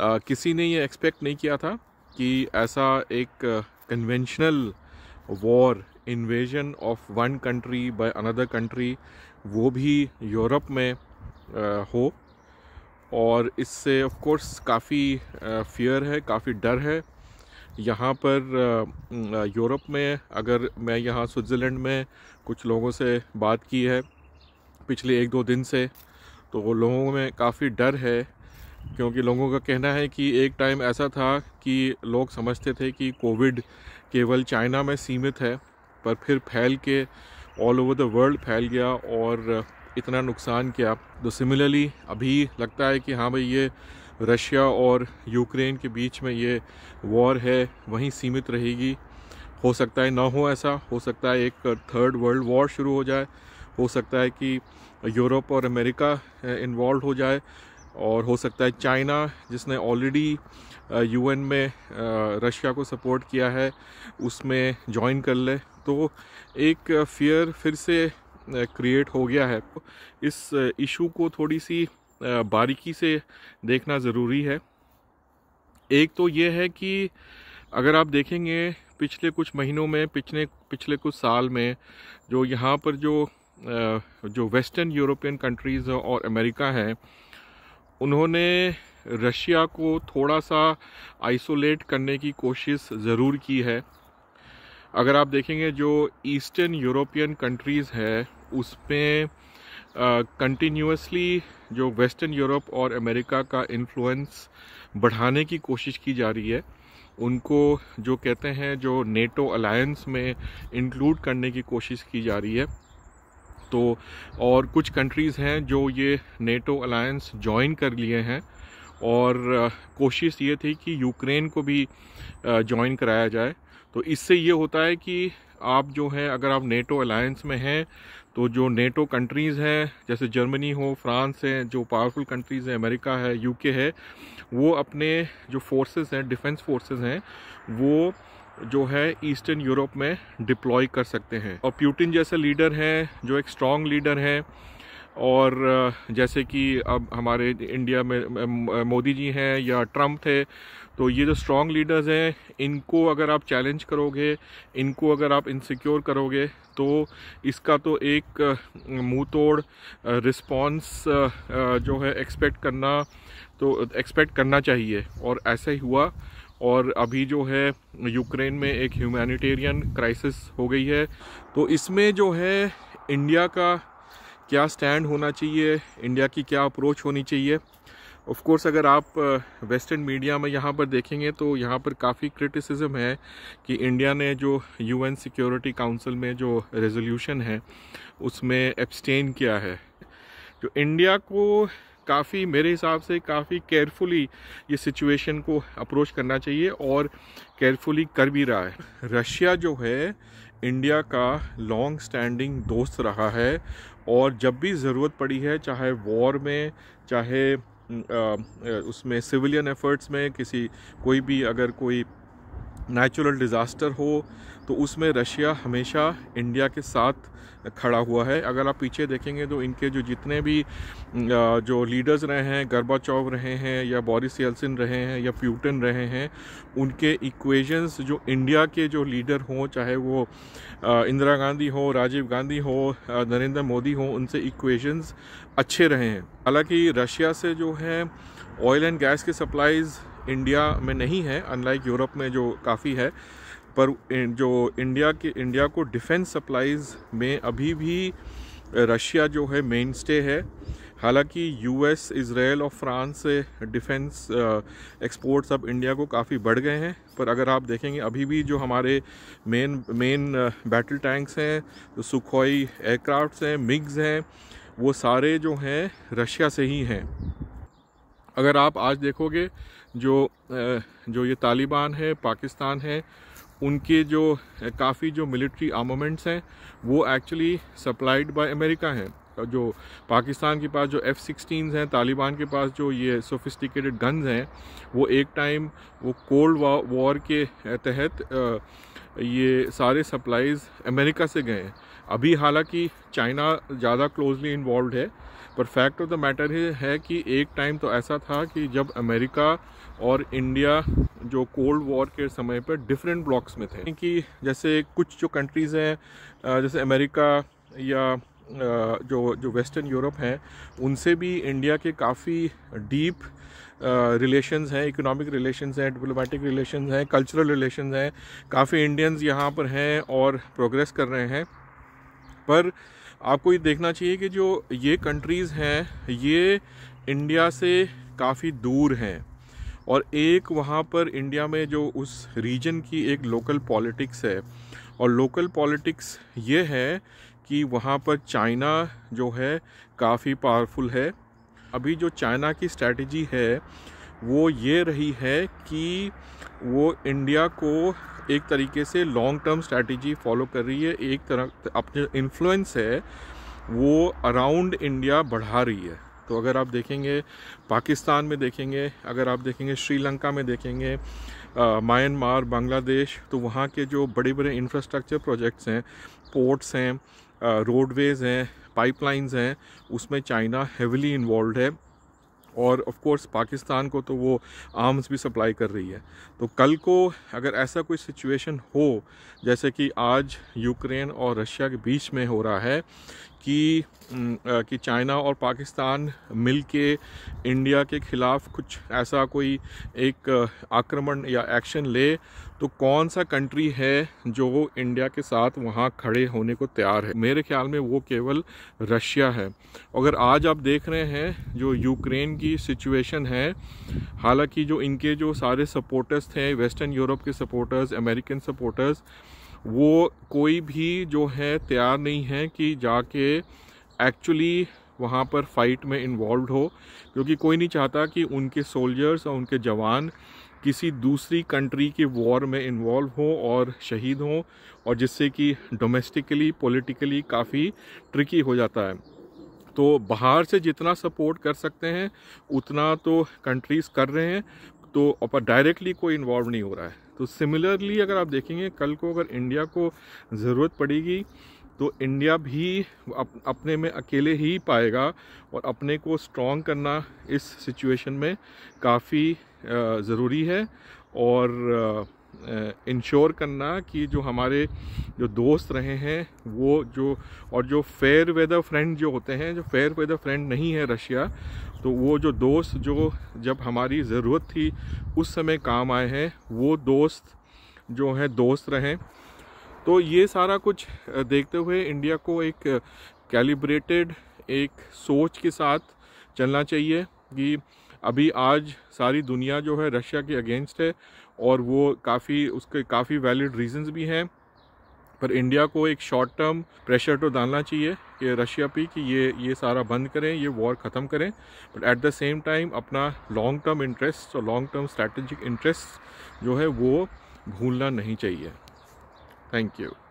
आ, किसी ने ये एक्सपेक्ट नहीं किया था कि ऐसा एक conventional war invasion of one country by another country वो भी यूरोप में आ, हो और इससे ऑफ कोर्स काफ़ी फियर है काफ़ी डर है यहाँ पर यूरोप में अगर मैं यहाँ स्विट्ज़रलैंड में कुछ लोगों से बात की है पिछले एक दो दिन से तो लोगों में काफ़ी डर है क्योंकि लोगों का कहना है कि एक टाइम ऐसा था कि लोग समझते थे कि कोविड केवल चाइना में सीमित है पर फिर फैल के ऑल ओवर द वर्ल्ड फैल गया और इतना नुकसान किया तो सिमिलरली अभी लगता है कि हाँ भाई ये रशिया और यूक्रेन के बीच में ये वॉर है वहीं सीमित रहेगी हो सकता है ना हो ऐसा हो सकता है एक थर्ड वर्ल्ड वॉर शुरू हो जाए हो सकता है कि यूरोप और अमेरिका इन्वॉल्व हो जाए और हो सकता है चाइना जिसने ऑलरेडी यूएन में रशिया को सपोर्ट किया है उसमें ज्वाइन कर ले तो एक फियर फिर से क्रिएट हो गया है इस इशू को थोड़ी सी बारीकी से देखना ज़रूरी है एक तो ये है कि अगर आप देखेंगे पिछले कुछ महीनों में पिछले पिछले कुछ साल में जो यहाँ पर जो जो वेस्टर्न यूरोपियन कंट्रीज़ और अमेरिका हैं उन्होंने रशिया को थोड़ा सा आइसोलेट करने की कोशिश ज़रूर की है अगर आप देखेंगे जो ईस्टर्न यूरोपियन कंट्रीज़ है उसमें कंटिन्यूसली जो वेस्टर्न यूरोप और अमेरिका का इन्फ्लुएंस बढ़ाने की कोशिश की जा रही है उनको जो कहते हैं जो नेटो अलायंस में इंक्लूड करने की कोशिश की जा रही है तो और कुछ कंट्रीज़ हैं जो ये नेटो अलायंस ज्वाइन कर लिए हैं और uh, कोशिश ये थी कि यूक्रेन को भी ज्वाइन uh, कराया जाए तो इससे ये होता है कि आप जो है अगर आप नेटो अलायंस में हैं तो जो नेटो कंट्रीज़ हैं जैसे जर्मनी हो फ्रांस है जो पावरफुल कंट्रीज़ हैं अमेरिका है यूके है वो अपने जो फोर्सेस हैं डिफेंस फोर्सेस हैं वो जो है ईस्टर्न यूरोप में डिप्लॉय कर सकते हैं और प्यूटिन जैसे लीडर हैं जो एक स्ट्रॉन्ग लीडर हैं और जैसे कि अब हमारे इंडिया में मोदी जी हैं या ट्रंप थे तो ये जो स्ट्रॉन्ग लीडर्स हैं इनको अगर आप चैलेंज करोगे इनको अगर आप इनसिक्योर करोगे तो इसका तो एक मुँह तोड़ रिस्पॉन्स जो है एक्सपेक्ट करना तो एक्सपेक्ट करना चाहिए और ऐसा ही हुआ और अभी जो है यूक्रेन में एक ह्यूमैनिटेरियन क्राइसिस हो गई है तो इसमें जो है इंडिया का क्या स्टैंड होना चाहिए इंडिया की क्या अप्रोच होनी चाहिए ऑफ कोर्स अगर आप वेस्टर्न मीडिया में यहाँ पर देखेंगे तो यहाँ पर काफ़ी क्रिटिसिज्म है कि इंडिया ने जो यूएन सिक्योरिटी काउंसिल में जो रेजोल्यूशन है उसमें एब्सटेन किया है जो तो इंडिया को काफ़ी मेरे हिसाब से काफ़ी केयरफुली ये सिचुएशन को अप्रोच करना चाहिए और केयरफुली कर भी रहा है रशिया जो है इंडिया का लॉन्ग स्टैंडिंग दोस्त रहा है और जब भी ज़रूरत पड़ी है चाहे वॉर में चाहे उसमें सिविलियन एफर्ट्स में किसी कोई भी अगर कोई नेचुरल डिज़ास्टर हो तो उसमें रशिया हमेशा इंडिया के साथ खड़ा हुआ है अगर आप पीछे देखेंगे तो इनके जो जितने भी जो लीडर्स रहे हैं गर्बाचौव रहे हैं या बॉरिस येल्सिन रहे हैं या प्यूटन रहे हैं उनके इक्वेशंस जो इंडिया के जो लीडर हों चाहे वो इंदिरा गांधी हो राजीव गांधी हो नरेंद्र मोदी हो उनसे इक्वेशंस अच्छे रहे हैं हालाँकि रशिया से जो है ऑयल एंड गैस की सप्लाईज़ इंडिया में नहीं है अनलाइक यूरोप में जो काफ़ी है पर जो इंडिया के इंडिया को डिफेंस सप्लाईज़ में अभी भी रशिया जो है मेन स्टे है हालांकि यूएस इसराइल और फ्रांस से डिफेंस एक्सपोर्ट्स अब इंडिया को काफ़ी बढ़ गए हैं पर अगर आप देखेंगे अभी भी जो हमारे मेन मेन बैटल टैंक्स हैं तो सुखोई एयरक्राफ्ट्स हैं मिग्स हैं वो सारे जो हैं रशिया से ही हैं अगर आप आज देखोगे जो जो ये तालिबान है पाकिस्तान है उनके जो काफ़ी जो मिलिट्री आमोमेंट्स हैं वो एक्चुअली सप्लाइड बाय अमेरिका हैं जो पाकिस्तान के पास जो एफ़ सिक्सटीन हैं तालिबान के पास जो ये सोफिस्टिकेटेड गन्स हैं वो एक टाइम वो कोल्ड वॉर के तहत ये सारे सप्लाईज़ अमेरिका से गए हैं अभी हालांकि चाइना ज़्यादा क्लोजली इन्वॉल्व है पर फैक्ट ऑफ द मैटर है कि एक टाइम तो ऐसा था कि जब अमेरिका और इंडिया जो कोल्ड वॉर के समय पर डिफरेंट ब्लॉक्स में थे कि जैसे कुछ जो कंट्रीज़ हैं जैसे अमेरिका या जो जो वेस्टर्न यूरोप हैं उनसे भी इंडिया के काफ़ी डीप रिलेशंस हैं इकोनॉमिक रिलेशंस हैं डिप्लोमेटिक रिलेशंस हैं कल्चरल रिलेशंस हैं काफ़ी इंडियंस यहाँ पर हैं और प्रोग्रेस कर रहे हैं पर uh, आपको ये देखना चाहिए कि जो ये कंट्रीज़ हैं ये इंडिया से काफ़ी दूर हैं और एक वहाँ पर इंडिया में जो उस रीजन की एक लोकल पॉलिटिक्स है और लोकल पॉलिटिक्स ये है कि वहाँ पर चाइना जो है काफ़ी पावरफुल है अभी जो चाइना की स्ट्रेटजी है वो ये रही है कि वो इंडिया को एक तरीके से लॉन्ग टर्म स्ट्रैटेजी फॉलो कर रही है एक तरह अपने इन्फ्लुएंस है वो अराउंड इंडिया बढ़ा रही है तो अगर आप देखेंगे पाकिस्तान में देखेंगे अगर आप देखेंगे श्रीलंका में देखेंगे म्यांमार बांग्लादेश तो वहाँ के जो बड़े बड़े इंफ्रास्ट्रक्चर प्रोजेक्ट्स हैं पोर्ट्स हैं रोडवेज़ हैं पाइपलाइंस हैं उसमें चाइना हेविली इन्वॉल्व है और ऑफ कोर्स पाकिस्तान को तो वो आर्म्स भी सप्लाई कर रही है तो कल को अगर ऐसा कोई सिचुएशन हो जैसे कि आज यूक्रेन और रशिया के बीच में हो रहा है कि कि चाइना और पाकिस्तान मिल के इंडिया के ख़िलाफ़ कुछ ऐसा कोई एक आक्रमण या एक्शन ले तो कौन सा कंट्री है जो इंडिया के साथ वहाँ खड़े होने को तैयार है मेरे ख्याल में वो केवल रशिया है अगर आज आप देख रहे हैं जो यूक्रेन की सिचुएशन है हालांकि जो इनके जो सारे सपोर्टर्स थे वेस्टर्न यूरोप के सपोर्टर्स अमेरिकन सपोर्टर्स वो कोई भी जो है तैयार नहीं है कि जाके एक्चुअली वहाँ पर फाइट में इन्वॉल्व हो क्योंकि कोई नहीं चाहता कि उनके सोल्जर्स और उनके जवान किसी दूसरी कंट्री के वॉर में इन्वॉल्व हो और शहीद हों और जिससे कि डोमेस्टिकली पॉलिटिकली काफ़ी ट्रिकी हो जाता है तो बाहर से जितना सपोर्ट कर सकते हैं उतना तो कंट्रीज़ कर रहे हैं तो अपर डायरेक्टली कोई इन्वॉल्व नहीं हो रहा है तो सिमिलरली अगर आप देखेंगे कल को अगर इंडिया को ज़रूरत पड़ेगी तो इंडिया भी अप, अपने में अकेले ही पाएगा और अपने को स्ट्रॉन्ग करना इस सिचुएशन में काफ़ी ज़रूरी है और इंश्योर करना कि जो हमारे जो दोस्त रहे हैं वो जो और जो फेयर वेदर फ्रेंड जो होते हैं जो फेयर वेदर फ्रेंड नहीं है रशिया तो वो जो दोस्त जो जब हमारी ज़रूरत थी उस समय काम आए हैं वो दोस्त जो हैं दोस्त रहें तो ये सारा कुछ देखते हुए इंडिया को एक कैलिब्रेटेड एक सोच के साथ चलना चाहिए कि अभी आज सारी दुनिया जो है रशिया के अगेंस्ट है और वो काफ़ी उसके काफ़ी वैलिड रीजंस भी हैं पर इंडिया को एक शॉर्ट टर्म प्रेशर तो डालना चाहिए कि रशिया पे कि ये ये सारा बंद करें ये वॉर ख़त्म करें but at the same time अपना लॉन्ग टर्म इंटरेस्ट और लॉन्ग टर्म स्ट्रैटेजिक इंटरेस्ट जो है वो भूलना नहीं चाहिए थैंक यू